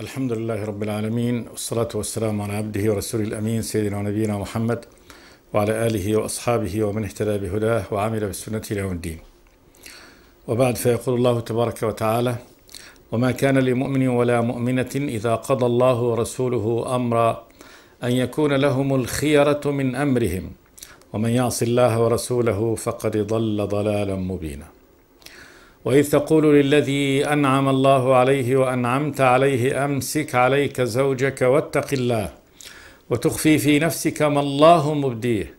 الحمد لله رب العالمين والصلاة والسلام على عبده ورسوله الأمين سيدنا ونبينا محمد وعلى آله وأصحابه ومن اهتدى بهداه وعمل بسنته إلى يوم الدين وبعد فيقول الله تبارك وتعالى وما كان لمؤمن ولا مؤمنة إذا قضى الله ورسوله أمرا أن يكون لهم الخيرة من أمرهم ومن يعص الله ورسوله فقد ضل ضلالا مبينا واذ تقول للذي انعم الله عليه وانعمت عليه امسك عليك زوجك واتق الله وتخفي في نفسك ما الله مبديه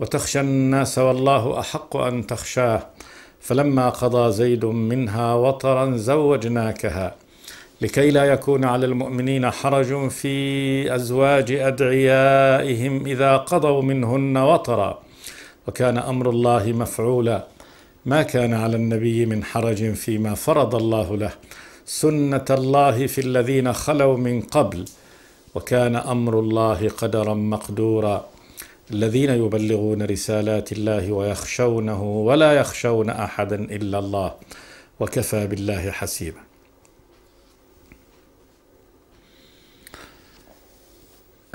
وتخشى الناس والله احق ان تخشاه فلما قضى زيد منها وطرا زوجناكها لكي لا يكون على المؤمنين حرج في ازواج ادعيائهم اذا قضوا منهن وطرا وكان امر الله مفعولا ما كان على النبي من حرج فيما فرض الله له سنه الله في الذين خلوا من قبل وكان امر الله قدرا مقدورا الذين يبلغون رسالات الله ويخشونه ولا يخشون احدا الا الله وكفى بالله حسيبا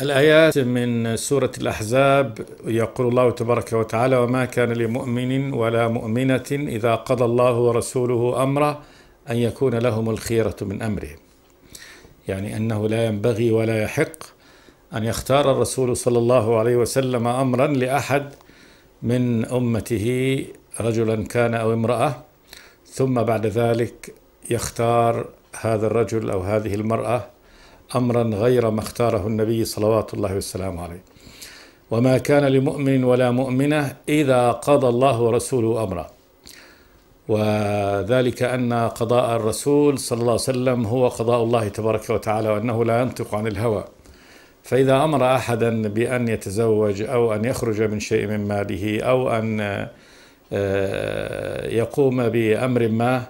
الآيات من سورة الأحزاب يقول الله تبارك وتعالى وما كان لمؤمن ولا مؤمنة إذا قضى الله ورسوله أمره أن يكون لهم الخيرة من أمرهم يعني أنه لا ينبغي ولا يحق أن يختار الرسول صلى الله عليه وسلم أمرا لأحد من أمته رجلا كان أو امرأة ثم بعد ذلك يختار هذا الرجل أو هذه المرأة امرا غير ما اختاره النبي صلوات الله وسلامه عليه وما كان لمؤمن ولا مؤمنه اذا قضى الله ورسوله امرا وذلك ان قضاء الرسول صلى الله عليه وسلم هو قضاء الله تبارك وتعالى وانه لا ينطق عن الهوى فاذا امر احدا بان يتزوج او ان يخرج من شيء من ماله او ان آه، يقوم بامر ما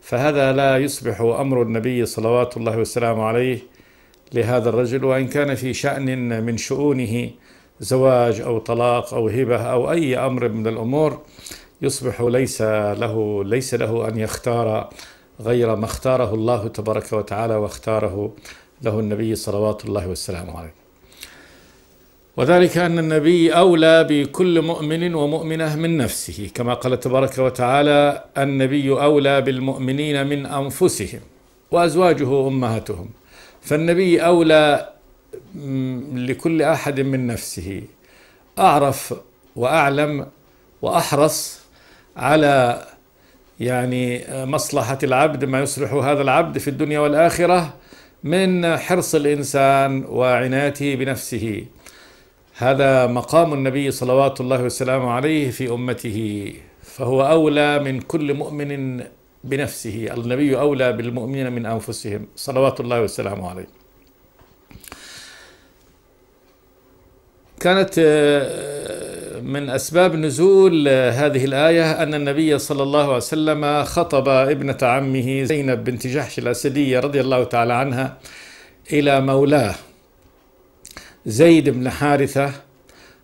فهذا لا يصبح امر النبي صلوات الله وسلامه عليه لهذا الرجل وإن كان في شأن من شؤونه زواج أو طلاق أو هبة أو أي أمر من الأمور يصبح ليس له ليس له أن يختار غير ما اختاره الله تبارك وتعالى واختاره له النبي صلوات الله وسلامه عليه وذلك أن النبي أولى بكل مؤمن ومؤمنة من نفسه كما قال تبارك وتعالى النبي أولى بالمؤمنين من أنفسهم وأزواجه أمهاتهم فالنبي أولى لكل أحد من نفسه أعرف وأعلم وأحرص على يعني مصلحة العبد ما يصلح هذا العبد في الدنيا والآخرة من حرص الإنسان وعنايته بنفسه هذا مقام النبي صلوات الله وسلامه عليه في أمته فهو أولى من كل مؤمن بنفسه النبي أولى بالمؤمنين من أنفسهم صلوات الله وسلامه عليه كانت آه، من أسباب نزول آه، هذه الآية أن النبي صلى الله عليه وسلم خطب ابنة عمه زينب بنت جحش الأسدية رضي الله تعالى عنها إلى مولاه زيد بن حارثة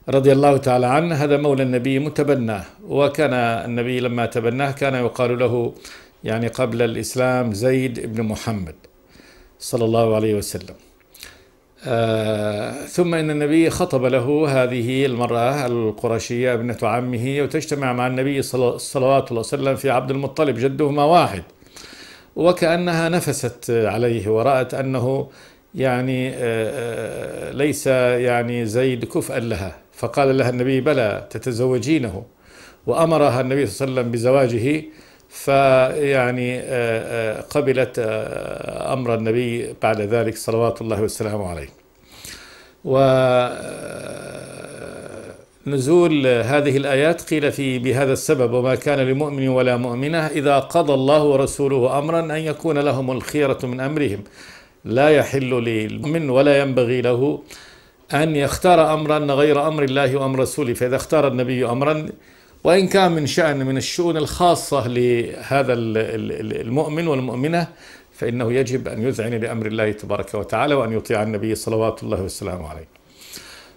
رضي الله تعالى عنه هذا مولى النبي متبناه وكان النبي لما تبناه كان يقال له يعني قبل الإسلام زيد بن محمد صلى الله عليه وسلم آه ثم إن النبي خطب له هذه المرأة القرشية ابنة عمه وتجتمع مع النبي صلى الله عليه وسلم في عبد المطلب جدهما واحد وكأنها نفست عليه ورأت أنه يعني آه, آه، ليس يعني زيد كفءا لها فقال لها النبي بلى تتزوجينه وأمرها النبي صلى الله عليه وسلم بزواجه فيعني آه، آه، قبلت آه، أمر النبي بعد ذلك صلوات الله والسلام عليه ونزول هذه الآيات قيل في بهذا السبب وما كان لمؤمن ولا مؤمنة إذا قضى الله ورسوله أمرا أن يكون لهم الخيرة من أمرهم لا يحل للمؤمن ولا ينبغي له أن يختار أمرا غير أمر الله وأمر رسوله فإذا اختار النبي أمرا وإن كان من شأن من الشؤون الخاصة لهذا المؤمن والمؤمنة فإنه يجب أن يذعن لأمر الله تبارك وتعالى وأن يطيع النبي صلوات الله وسلامه عليه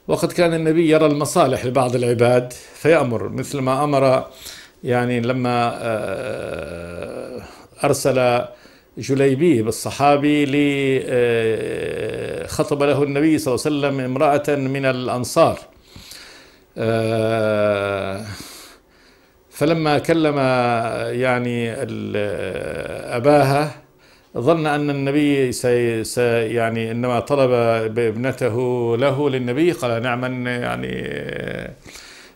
وقد كان النبي يرى المصالح لبعض العباد فيأمر مثل ما أمر يعني لما آه، آه، أرسل جليبي بالصحابي آه، خطب له النبي صلى الله عليه وسلم امرأة من الأنصار آه فلما كلم يعني أباها ظن أن النبي سي يعني إنما طلب ابنته له للنبي قال نعم يعني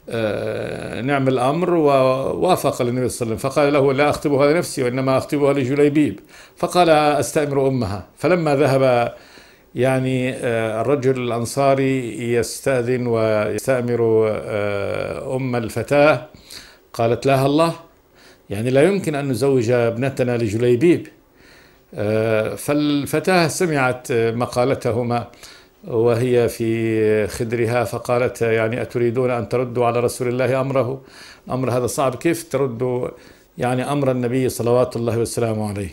آه، نعم الأمر ووافق النبي صلى الله عليه وسلم فقال له لا أخطبها لنفسي وإنما أخطبها لجليبيب فقال أستأمر أمها فلما ذهب يعني آه، الرجل الأنصاري يستأذن ويستأمر آه، أم الفتاة قالت لها الله يعني لا يمكن أن نزوج ابنتنا لجليبيب آه، فالفتاة سمعت مقالتهما وهي في خدرها فقالت يعني أتريدون أن تردوا على رسول الله أمره أمر هذا صعب كيف تردوا يعني أمر النبي صلوات الله وسلامه عليه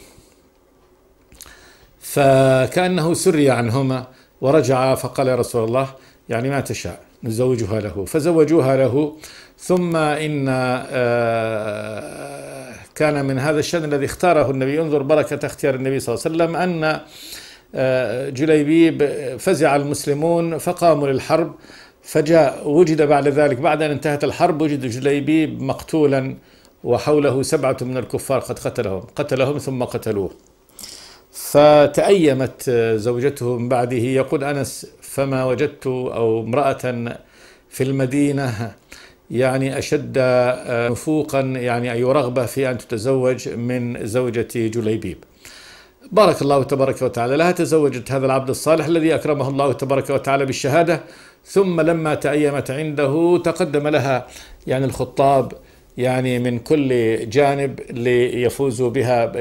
فكأنه سري عنهما ورجع فقال يا رسول الله يعني ما تشاء نزوجها له فزوجوها له ثم إن آه، آه، كان من هذا الشأن الذي اختاره النبي انظر بركة اختيار النبي صلى الله عليه وسلم أن آه، جليبيب فزع المسلمون فقاموا للحرب فجاء وجد بعد ذلك بعد أن انتهت الحرب وجد جليبيب مقتولا وحوله سبعة من الكفار قد قتلهم قتلهم ثم قتلوه فتأيمت زوجته من بعده يقول أنس فما وجدت أو امرأة في المدينة يعني أشد آه، نفوقا يعني أي رغبة في أن تتزوج من زوجة جليبيب بارك الله تبارك وتعالى لها تزوجت هذا العبد الصالح الذي أكرمه الله تبارك وتعالى بالشهادة ثم لما تأيمت عنده تقدم لها يعني الخطاب يعني من كل جانب ليفوزوا بها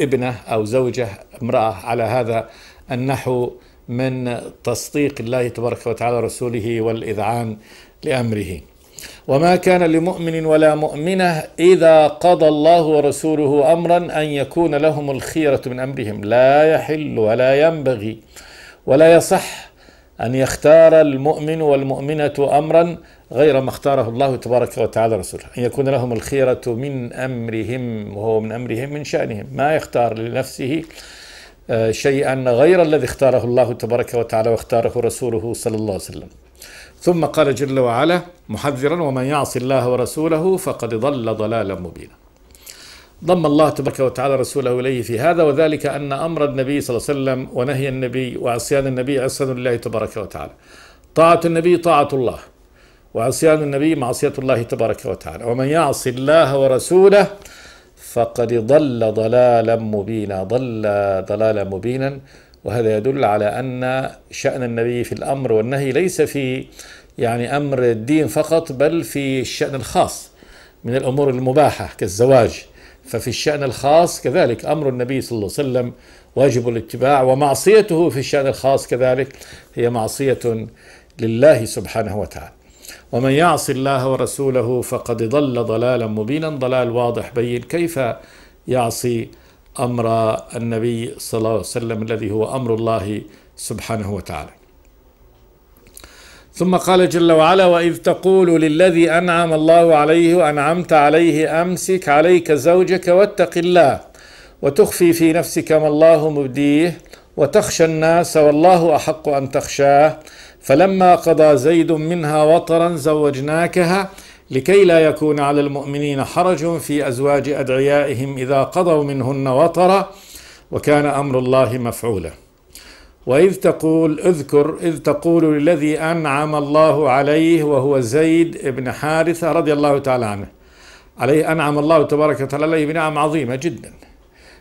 ابنه أو زوجة امرأة على هذا النحو من تصديق الله تبارك وتعالى رسوله والإذعان لأمره وما كان لمؤمن ولا مؤمنه اذا قضى الله ورسوله امرا ان يكون لهم الخيره من امرهم لا يحل ولا ينبغي ولا يصح ان يختار المؤمن والمؤمنه امرا غير ما اختاره الله تبارك وتعالى رسوله ان يكون لهم الخيره من امرهم وهو من امرهم من شانهم ما يختار لنفسه آه، شيئا غير الذي اختاره الله تبارك وتعالى واختاره رسوله صلى الله عليه وسلم ثم قال جل وعلا محذرا ومن يعص الله ورسوله فقد ضل ضلالا مبينا ضم الله تبارك وتعالى رسوله إليه في هذا وذلك أن أمر النبي صلى الله عليه وسلم ونهي النبي وعصيان النبي عصيان الله تبارك وتعالى طاعة النبي طاعة الله وعصيان النبي معصية الله تبارك وتعالى ومن يعص الله ورسوله فقد ضل ضلالا مبينا ضل ضلالا مبينا وهذا يدل على أن شأن النبي في الأمر والنهي ليس في يعني أمر الدين فقط بل في الشأن الخاص من الأمور المباحة كالزواج ففي الشأن الخاص كذلك أمر النبي صلى الله عليه وسلم واجب الاتباع ومعصيته في الشأن الخاص كذلك هي معصية لله سبحانه وتعالى ومن يعص الله ورسوله فقد ضل ضلالا مبينا ضلال واضح بين كيف يعصي امر النبي صلى الله عليه وسلم الذي هو امر الله سبحانه وتعالى. ثم قال جل وعلا: واذ تقول للذي انعم الله عليه وانعمت عليه امسك عليك زوجك واتق الله وتخفي في نفسك ما الله مبديه وتخشى الناس والله احق ان تخشاه فلما قضى زيد منها وطرا زوجناكها لكي لا يكون على المؤمنين حرج في ازواج ادعيائهم اذا قضوا منهن وطرا وكان امر الله مفعولا واذ تقول اذكر اذ تقول للذي انعم الله عليه وهو زيد بن حارثه رضي الله تعالى عنه عليه انعم الله تبارك وتعالى عليه بنعم عظيمه جدا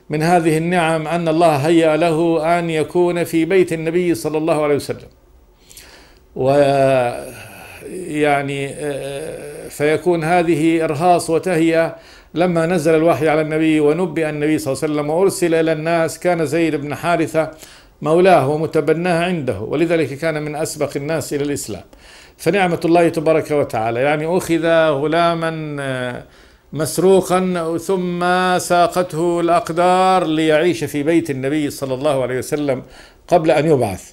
من هذه النعم ان الله هيأ له ان يكون في بيت النبي صلى الله عليه وسلم و يعني آه، فيكون هذه إرهاص وتهيئة لما نزل الوحي على النبي ونبئ النبي صلى الله عليه وسلم وأرسل إلى الناس كان زيد بن حارثة مولاه ومتبناه عنده ولذلك كان من أسبق الناس إلى الإسلام فنعمة الله تبارك وتعالى يعني أخذ غلاما آه، مسروقا ثم ساقته الأقدار ليعيش في بيت النبي صلى الله عليه وسلم قبل أن يبعث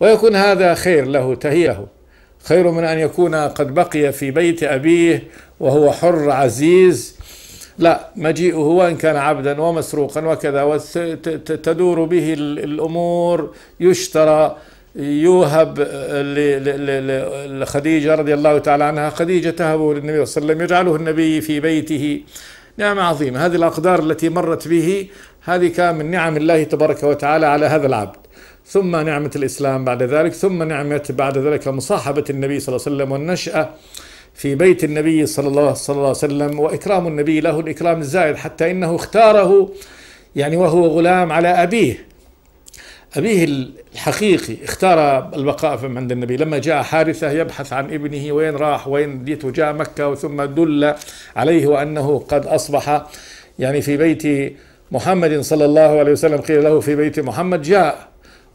ويكون هذا خير له تهيئه خير من أن يكون قد بقي في بيت أبيه وهو حر عزيز لا مجيئه وان كان عبدا ومسروقا وكذا وتدور به الامور يشترى يوهب لخديجه رضي الله تعالى عنها خديجه تهبه للنبي صلى الله عليه وسلم يجعله النبي في بيته نعمه عظيمه هذه الاقدار التي مرت به هذه كان من نعم الله تبارك وتعالى على هذا العبد ثم نعمة الإسلام بعد ذلك ثم نعمة بعد ذلك مصاحبة النبي صلى الله عليه وسلم والنشأة في بيت النبي صلى الله, صلى الله عليه وسلم وإكرام النبي له الإكرام الزائد حتى إنه اختاره يعني وهو غلام على أبيه أبيه الحقيقي اختار البقاء عند النبي لما جاء حارثة يبحث عن ابنه وين راح وين ديته جاء مكة ثم دل عليه وأنه قد أصبح يعني في بيت محمد صلى الله عليه وسلم قيل له في بيت محمد جاء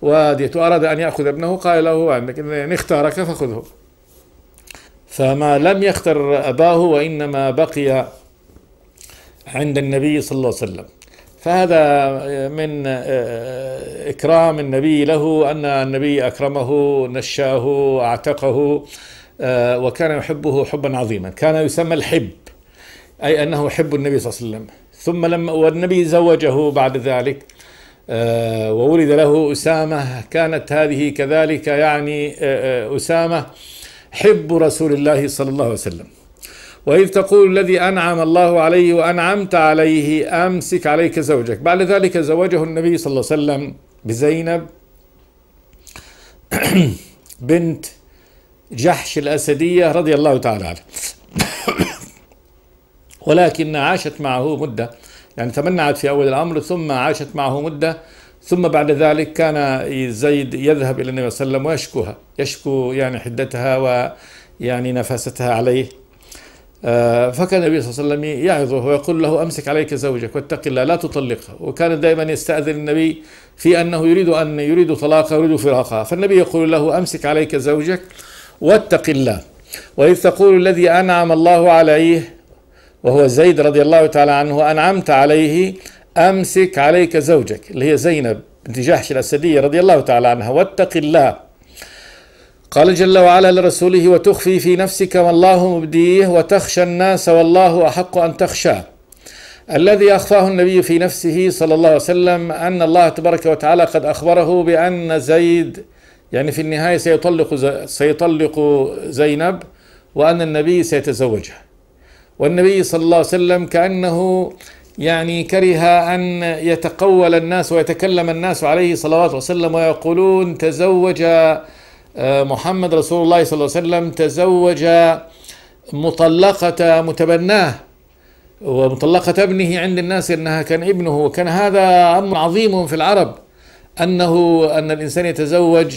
واديته وأراد أن يأخذ ابنه قال له عندك إن اختارك فخذه فما لم يختر أباه وإنما بقي عند النبي صلى الله عليه وسلم فهذا من آه، إكرام النبي له أن النبي أكرمه نشاه أعتقه آه، وكان يحبه حبا عظيما كان يسمى الحب أي أنه حب النبي صلى الله عليه وسلم ثم لما والنبي زوجه بعد ذلك آه، وولد له أسامة كانت هذه كذلك يعني آه، آه، أسامة حب رسول الله صلى الله عليه وسلم وإذ تقول الذي أنعم الله عليه وأنعمت عليه أمسك عليك زوجك بعد ذلك زوجه النبي صلى الله عليه وسلم بزينب بنت جحش الأسدية رضي الله تعالى عنه ولكن عاشت معه مدة يعني تمنعت في أول الأمر ثم عاشت معه مدة ثم بعد ذلك كان زيد يذهب إلى النبي صلى الله عليه وسلم ويشكوها يشكو يعني حدتها ويعني نفاستها عليه آه، فكان النبي صلى الله عليه وسلم يعظه ويقول له امسك عليك زوجك واتق الله لا تطلقها وكان دائما يستاذن النبي في انه يريد ان يريد طلاقها يريد فراقها فالنبي يقول له امسك عليك زوجك واتق الله واذ تقول الذي انعم الله عليه وهو زيد رضي الله تعالى عنه أنعمت عليه أمسك عليك زوجك اللي هي زينب بنت جحش الأسدية رضي الله تعالى عنها واتق الله قال جل وعلا لرسوله وتخفي في نفسك والله مبديه وتخشى الناس والله أحق أن تخشاه الذي أخفاه النبي في نفسه صلى الله عليه وسلم أن الله تبارك وتعالى قد أخبره بأن زيد يعني في النهاية سيطلق سيطلق زينب وأن النبي سيتزوجها والنبي صلى الله عليه وسلم كأنه يعني كره أن يتقول الناس ويتكلم الناس عليه صلوات وسلم ويقولون تزوج آه، محمد رسول الله صلى الله عليه وسلم تزوج مطلقة متبناه ومطلقة ابنه عند الناس أنها كان ابنه وكان هذا أمر عظيم في العرب أنه أن الإنسان يتزوج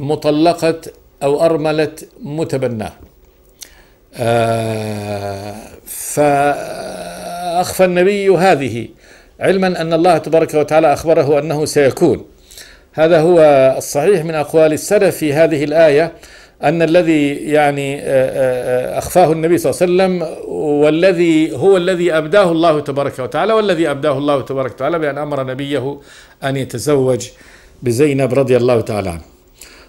مطلقة أو أرملة متبناه آه، فأخفى النبي هذه علما أن الله تبارك وتعالى أخبره أنه سيكون هذا هو الصحيح من أقوال السلف في هذه الآية أن الذي يعني آه، آه، أخفاه النبي صلى الله عليه وسلم والذي هو الذي أبداه الله تبارك وتعالى والذي أبداه الله تبارك وتعالى بأن أمر نبيه أن يتزوج بزينب رضي الله تعالى عنه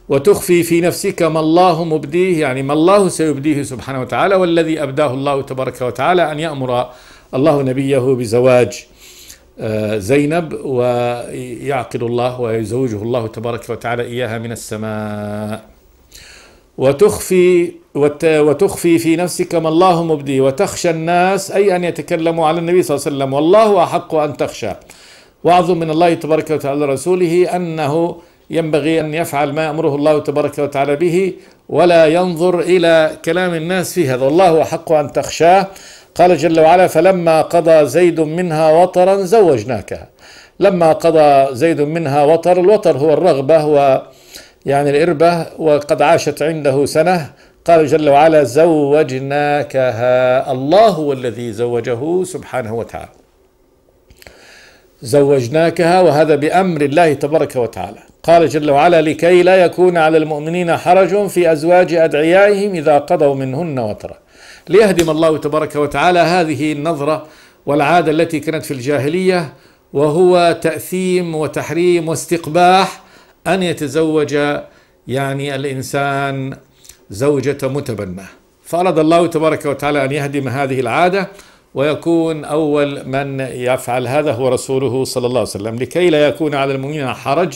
وتخفي في نفسك ما الله مبديه يعني ما الله سيبديه سبحانه وتعالى والذي أبداه الله تبارك وتعالى أن يأمر الله نبيه بزواج آه، زينب ويعقد الله ويزوجه الله تبارك وتعالى إياها من السماء وتخفي وتخفي في نفسك ما الله مبدي وتخشى الناس أي أن يتكلموا على النبي صلى الله عليه وسلم والله أحق أن تخشى وأعظم من الله تبارك وتعالى رسوله أنه ينبغي أن يفعل ما أمره الله تبارك وتعالى به ولا ينظر إلى كلام الناس في هذا والله أحق أن تخشاه قال جل وعلا فلما قضى زيد منها وطرا زوجناكها لما قضى زيد منها وطر الوطر هو الرغبة هو يعني الإربة وقد عاشت عنده سنة قال جل وعلا زوجناكها الله هو الذي زوجه سبحانه وتعالى زوجناكها وهذا بأمر الله تبارك وتعالى قال جل وعلا لكي لا يكون على المؤمنين حرج في أزواج أدعيائهم إذا قضوا منهن وترى ليهدم الله تبارك وتعالى هذه النظرة والعادة التي كانت في الجاهلية وهو تأثيم وتحريم واستقباح أن يتزوج يعني الإنسان زوجة متبنة فأراد الله تبارك وتعالى أن يهدم هذه العادة ويكون أول من يفعل هذا هو رسوله صلى الله عليه وسلم لكي لا يكون على المؤمنين حرج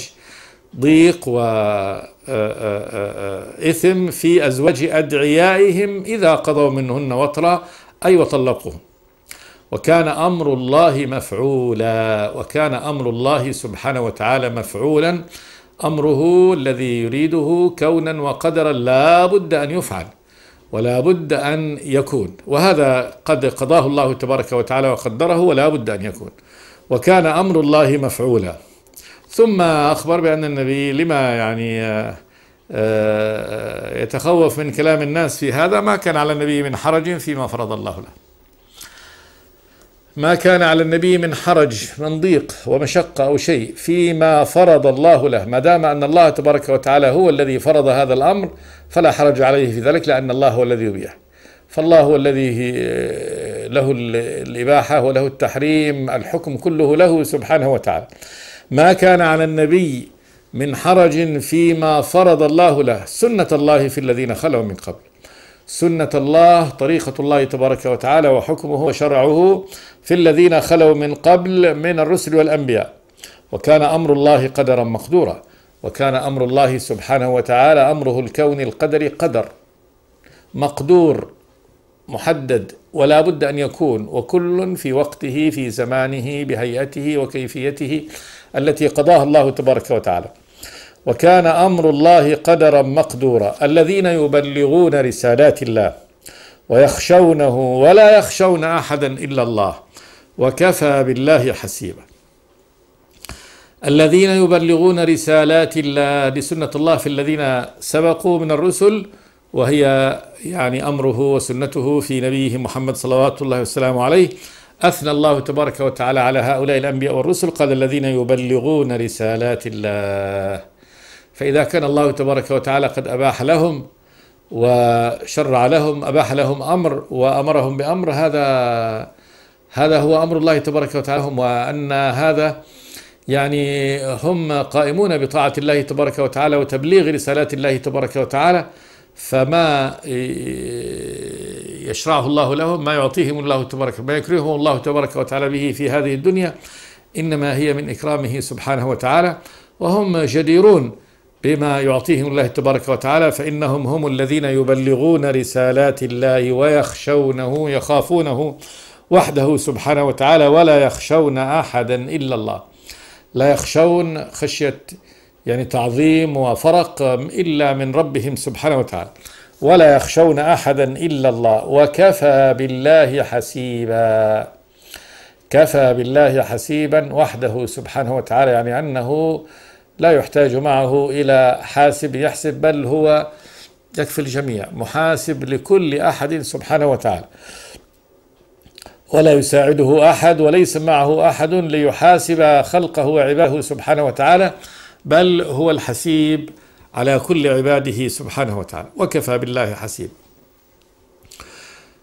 ضيق وإثم آه، آه، آه، في أزواج أدعيائهم إذا قضوا منهن وطرا أي وطلقوهم وكان أمر الله مفعولا وكان أمر الله سبحانه وتعالى مفعولا أمره الذي يريده كونا وقدرا لا بد أن يفعل ولا بد أن يكون وهذا قد قضاه الله تبارك وتعالى وقدره ولا بد أن يكون وكان أمر الله مفعولا ثم أخبر بأن النبي لما يعني آه، آه، يتخوف من كلام الناس في هذا ما كان على النبي من حرج فيما فرض الله له ما كان على النبي من حرج من ضيق ومشقة أو شيء فيما فرض الله له ما دام أن الله تبارك وتعالى هو الذي فرض هذا الأمر فلا حرج عليه في ذلك لأن الله هو الذي يبيح فالله هو الذي آه، له الإباحة وله التحريم الحكم كله له سبحانه وتعالى ما كان على النبي من حرج فيما فرض الله له سنة الله في الذين خلوا من قبل سنة الله طريقة الله تبارك وتعالى وحكمه وشرعه في الذين خلوا من قبل من الرسل والأنبياء وكان أمر الله قدرا مقدورا وكان أمر الله سبحانه وتعالى أمره الكون القدر قدر مقدور محدد ولا بد أن يكون وكل في وقته في زمانه بهيئته وكيفيته التي قضاها الله تبارك وتعالى وكان امر الله قدرا مقدورا الذين يبلغون رسالات الله ويخشونه ولا يخشون احدا الا الله وكفى بالله حسيبا الذين يبلغون رسالات الله لسنه الله في الذين سبقوا من الرسل وهي يعني امره وسنته في نبيه محمد صلوات الله وسلامه عليه اثنى الله تبارك وتعالى على هؤلاء الانبياء والرسل قال الذين يبلغون رسالات الله فإذا كان الله تبارك وتعالى قد أباح لهم وشرع لهم أباح لهم أمر وأمرهم بأمر هذا هذا هو أمر الله تبارك وتعالى وأن هذا يعني هم قائمون بطاعة الله تبارك وتعالى وتبليغ رسالات الله تبارك وتعالى فما يشرعه الله لهم ما يعطيهم الله تبارك ما يكرههم الله تبارك وتعالى به في هذه الدنيا إنما هي من إكرامه سبحانه وتعالى وهم جديرون بما يعطيهم الله تبارك وتعالى فإنهم هم الذين يبلغون رسالات الله ويخشونه يخافونه وحده سبحانه وتعالى ولا يخشون أحدا إلا الله لا يخشون خشية يعني تعظيم وفرق إلا من ربهم سبحانه وتعالى ولا يخشون أحدا إلا الله وكفى بالله حسيبا كفى بالله حسيبا وحده سبحانه وتعالى يعني أنه لا يحتاج معه إلى حاسب يحسب بل هو يكفي الجميع محاسب لكل أحد سبحانه وتعالى ولا يساعده أحد وليس معه أحد ليحاسب خلقه وعباده سبحانه وتعالى بل هو الحسيب على كل عباده سبحانه وتعالى وكفى بالله حسيب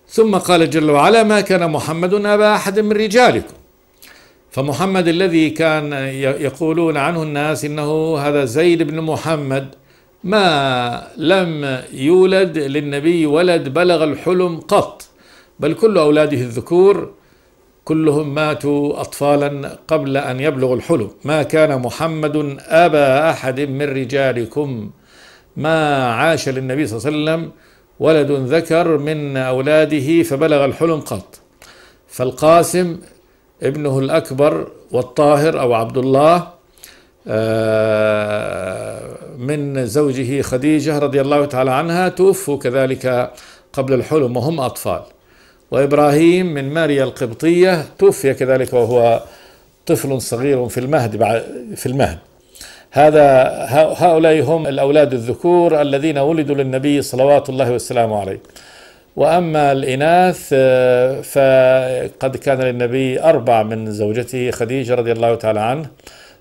ثم قال جل وعلا ما كان محمد أبا أحد من رجالكم فمحمد الذي كان يقولون عنه الناس انه هذا زيد بن محمد ما لم يولد للنبي ولد بلغ الحلم قط بل كل اولاده الذكور كلهم ماتوا اطفالا قبل ان يبلغوا الحلم ما كان محمد ابا احد من رجالكم ما عاش للنبي صلى الله عليه وسلم ولد ذكر من اولاده فبلغ الحلم قط فالقاسم ابنه الأكبر والطاهر أو عبد الله آه، من زوجه خديجة رضي الله تعالى عنها توفوا كذلك قبل الحلم وهم أطفال وإبراهيم من ماريا القبطية توفي كذلك وهو طفل صغير في المهد في المهد هذا هؤلاء هم الأولاد الذكور الذين ولدوا للنبي صلوات الله والسلام عليه وأما الإناث آه، فقد كان للنبي أربع من زوجته خديجة رضي الله تعالى عنه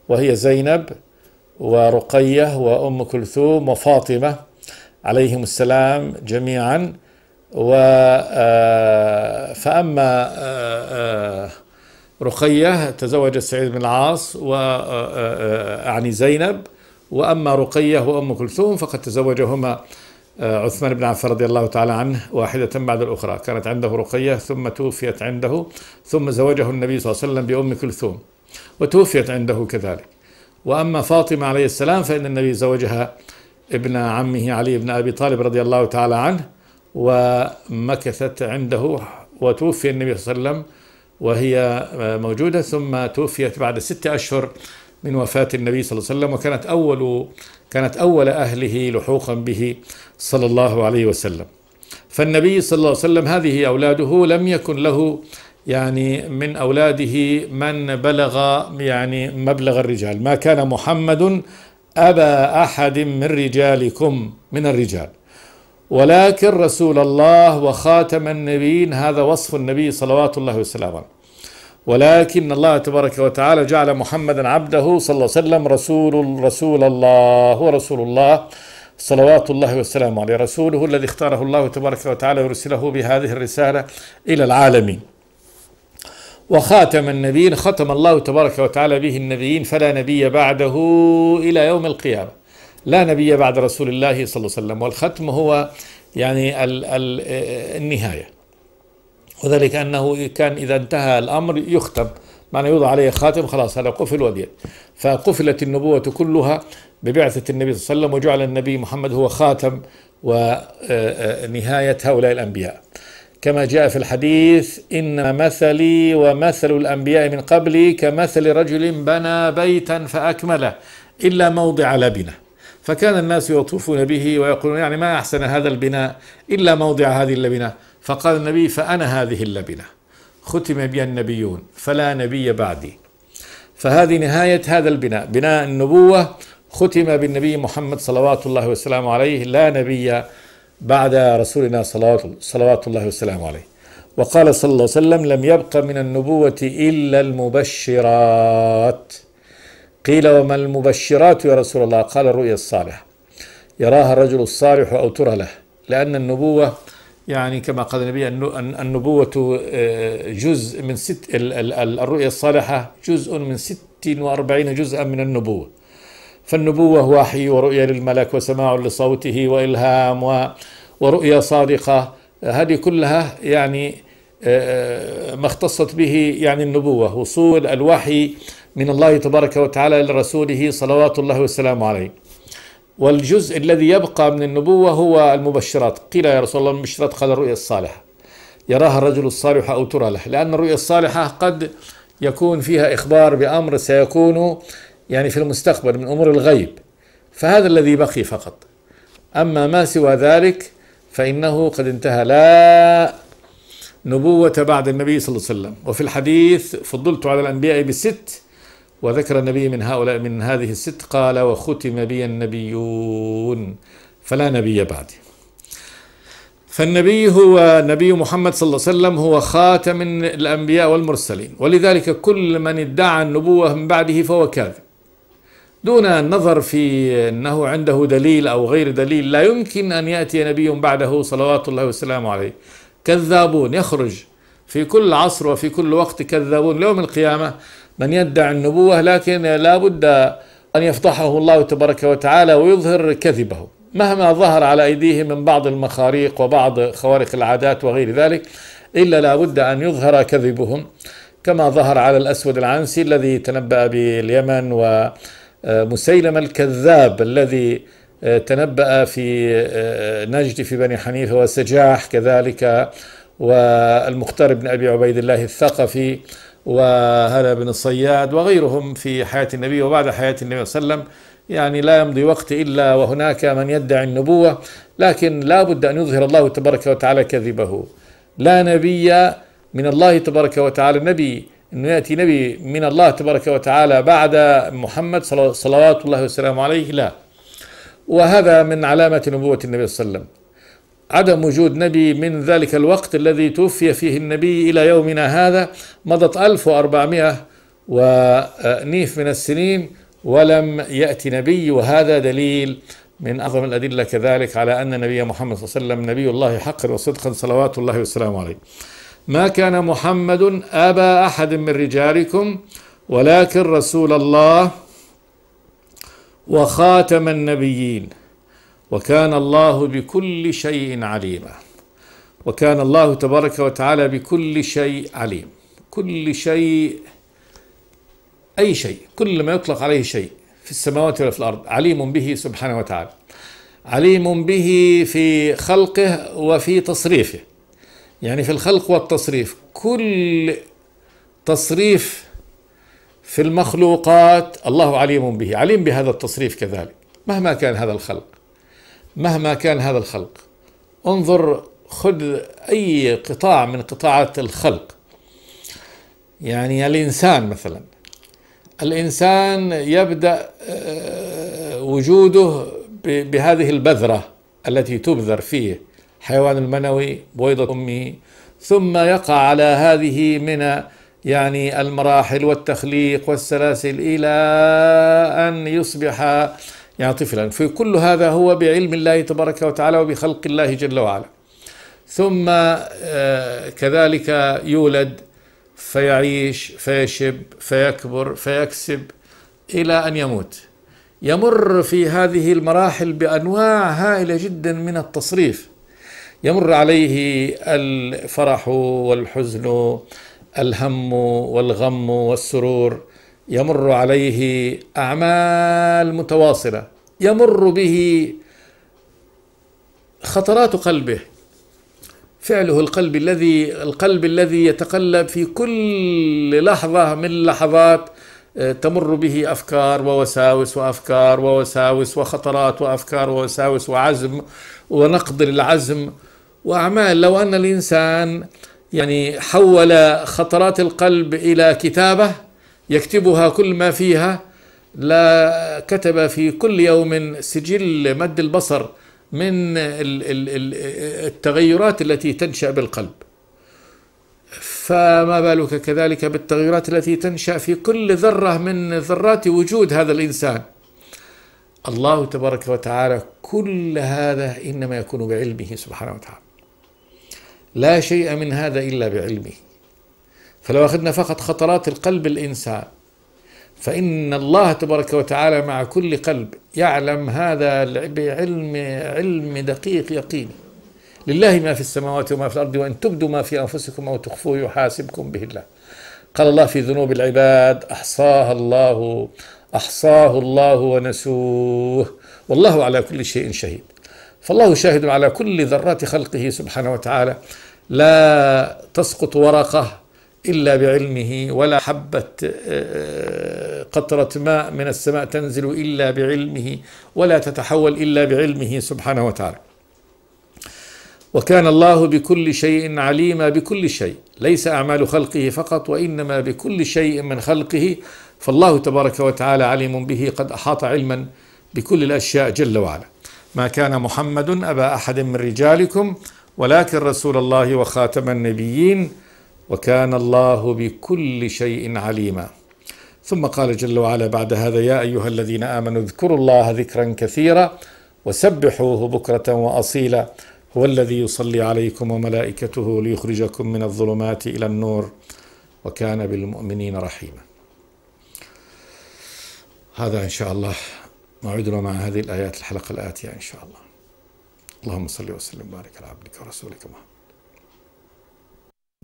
وهي زينب ورقية وأم كلثوم وفاطمة عليهم السلام جميعا و آه، فأما آه، رقية تزوج سعيد بن العاص و يعني زينب وأما رقية وأم كلثوم فقد تزوجهما آه، عثمان بن عفان رضي الله تعالى عنه واحدة بعد الأخرى كانت عنده رقية ثم توفيت عنده ثم زوجه النبي صلى الله عليه وسلم بأم كلثوم وتوفيت عنده كذلك وأما فاطمة عليه السلام فإن النبي زوجها ابن عمه علي بن أبي طالب رضي الله تعالى عنه ومكثت عنده وتوفي النبي صلى الله عليه وسلم وهي آه، موجودة ثم توفيت بعد ست أشهر من وفاة النبي صلى الله عليه وسلم وكانت أول كانت أول أهله لحوقا به صلى الله عليه وسلم فالنبي صلى الله عليه وسلم هذه أولاده لم يكن له يعني من أولاده من بلغ يعني مبلغ الرجال ما كان محمد أبا أحد من رجالكم من الرجال ولكن رسول الله وخاتم النبيين هذا وصف النبي صلوات الله وسلامه ولكن الله تبارك وتعالى جعل محمدا عبده صلى الله عليه وسلم رسول رسول الله هو رسول الله صلوات الله والسلام عليه رسوله الذي اختاره الله تبارك وتعالى ورسله بهذه الرسالة إلى العالمين وخاتم النبيين ختم الله تبارك وتعالى به النبيين فلا نبي بعده إلى يوم القيامة لا نبي بعد رسول الله صلى الله عليه وسلم والختم هو يعني النهايه وذلك أنه كان إذا انتهى الأمر يختم معنى يوضع عليه خاتم خلاص هذا قفل ودين فقفلت النبوة كلها ببعثة النبي صلى الله عليه وسلم وجعل النبي محمد هو خاتم ونهاية هؤلاء الأنبياء كما جاء في الحديث إن مثلي ومثل الأنبياء من قبلي كمثل رجل بنى بيتا فأكمله إلا موضع لبنه فكان الناس يطوفون به ويقولون يعني ما أحسن هذا البناء إلا موضع هذه اللبنة فقال النبي فأنا هذه اللبنة ختم بي النبيون فلا نبي بعدي فهذه نهاية هذا البناء بناء النبوة ختم بالنبي محمد صلوات الله وسلامه عليه لا نبي بعد رسولنا صلوات الله وسلامه عليه وقال صلى الله عليه وسلم لم يبق من النبوة إلا المبشرات قيل وما المبشرات يا رسول الله قال الرؤيا الصالحة يراها الرجل الصالح أو ترى له لأن النبوة يعني كما قال النبي النبوة آه، جزء من ست الرؤية الصالحة جزء من 46 جزءا من النبوة فالنبوة وحي ورؤية للملك وسماع لصوته وإلهام ورؤية صادقة هذه كلها يعني آه، آه، ما اختصت به يعني النبوة وصول الوحي من الله تبارك وتعالى لرسوله صلوات الله وسلامه عليه والجزء الذي يبقى من النبوة هو المبشرات قيل يا رسول الله المبشرات قال الرؤيا الصالحة يراها الرجل الصالح أو ترى له لأن الرؤيا الصالحة قد يكون فيها إخبار بأمر سيكون يعني في المستقبل من أمور الغيب فهذا الذي بقي فقط أما ما سوى ذلك فإنه قد انتهى لا نبوة بعد النبي صلى الله عليه وسلم وفي الحديث فضلت على الأنبياء بست وذكر النبي من هؤلاء من هذه الست قال وختم بي النبيون فلا نبي بعدي فالنبي هو نبي محمد صلى الله عليه وسلم هو خاتم الأنبياء والمرسلين ولذلك كل من ادعى النبوة من بعده فهو كاذب دون النظر في أنه عنده دليل أو غير دليل لا يمكن أن يأتي نبي بعده صلوات الله وسلامه عليه كذابون يخرج في كل عصر وفي كل وقت كذابون ليوم القيامة من يدعي النبوة لكن لا بد أن يفضحه الله تبارك وتعالى ويظهر كذبه مهما ظهر على أيديه من بعض المخاريق وبعض خوارق العادات وغير ذلك إلا لا بد أن يظهر كذبهم كما ظهر على الأسود العنسي الذي تنبأ باليمن ومسيلم آه، الكذاب الذي آه، تنبأ في آه، نجد في بني حنيفة وسجاح كذلك والمختار بن أبي عبيد الله الثقفي وهلا بن الصياد وغيرهم في حياة النبي وبعد حياة النبي صلى الله عليه وسلم يعني لا يمضي وقت إلا وهناك من يدعي النبوة لكن لا بد أن يظهر الله تبارك وتعالى كذبه لا نبي من الله تبارك وتعالى نبي أنه يأتي نبي من الله تبارك وتعالى بعد محمد صلوات الله وسلامه عليه لا وهذا من علامة نبوة النبي صلى الله عليه وسلم عدم وجود نبي من ذلك الوقت الذي توفي فيه النبي إلى يومنا هذا مضت 1400 ونيف من السنين ولم يأتي نبي وهذا دليل من أعظم الأدلة كذلك على أن نبي محمد صلى الله عليه وسلم نبي الله حقا وصدقا صلوات الله وسلامه عليه ما كان محمد أبا أحد من رجالكم ولكن رسول الله وخاتم النبيين وكان الله بكل شيء عليما وكان الله تبارك وتعالى بكل شيء عليم كل شيء أي شيء كل ما يطلق عليه شيء في السماوات ولا في الأرض عليم به سبحانه وتعالى عليم به في خلقه وفي تصريفه يعني في الخلق والتصريف كل تصريف في المخلوقات الله عليم به عليم بهذا التصريف كذلك مهما كان هذا الخلق مهما كان هذا الخلق انظر خذ أي قطاع من قطاعات الخلق يعني الإنسان مثلا الإنسان يبدأ آه، وجوده بهذه البذرة التي تبذر فيه حيوان المنوي بويضة أمه ثم يقع على هذه من يعني المراحل والتخليق والسلاسل إلى أن يصبح يا طفلا فكل هذا هو بعلم الله تبارك وتعالى وبخلق الله جل وعلا ثم آه، كذلك يولد فيعيش فيشب فيكبر فيكسب الى ان يموت يمر في هذه المراحل بانواع هائله جدا من التصريف يمر عليه الفرح والحزن الهم والغم والسرور يمر عليه اعمال متواصله يمر به خطرات قلبه فعله القلب الذي القلب الذي يتقلب في كل لحظه من لحظات آه، تمر به افكار ووساوس وافكار ووساوس وخطرات وافكار ووساوس وعزم ونقض للعزم واعمال لو ان الانسان يعني حول خطرات القلب الى كتابه يكتبها كل ما فيها لا كتب في كل يوم سجل مد البصر من التغيرات التي تنشا بالقلب فما بالك كذلك بالتغيرات التي تنشا في كل ذره من ذرات وجود هذا الانسان الله تبارك وتعالى كل هذا انما يكون بعلمه سبحانه وتعالى لا شيء من هذا الا بعلمه فلو أخذنا فقط خطرات القلب الإنسان فإن الله تبارك وتعالى مع كل قلب يعلم هذا بعلم علم دقيق يقيني لله ما في السماوات وما في الأرض وإن تبدوا ما في أنفسكم أو تخفوه يحاسبكم به الله قال الله في ذنوب العباد أحصاها الله أحصاه الله ونسوه والله على كل شيء شهيد فالله شاهد على كل ذرات خلقه سبحانه وتعالى لا تسقط ورقة إلا بعلمه ولا حبة آه، آه، قطرة ماء من السماء تنزل إلا بعلمه ولا تتحول إلا بعلمه سبحانه وتعالى وكان الله بكل شيء عليما بكل شيء ليس أعمال خلقه فقط وإنما بكل شيء من خلقه فالله تبارك وتعالى عليم به قد أحاط علما بكل الأشياء جل وعلا ما كان محمد أبا أحد من رجالكم ولكن رسول الله وخاتم النبيين وكان الله بكل شيء عليما ثم قال جل وعلا بعد هذا يا ايها الذين امنوا اذكروا الله ذكرا كثيرا وسبحوه بكره واصيلا هو الذي يصلي عليكم وملائكته ليخرجكم من الظلمات الى النور وكان بالمؤمنين رحيما هذا ان شاء الله موعدنا مع هذه الايات الحلقه الاتيه ان شاء الله اللهم صل وسلم وبارك على عبدك ورسولك محمد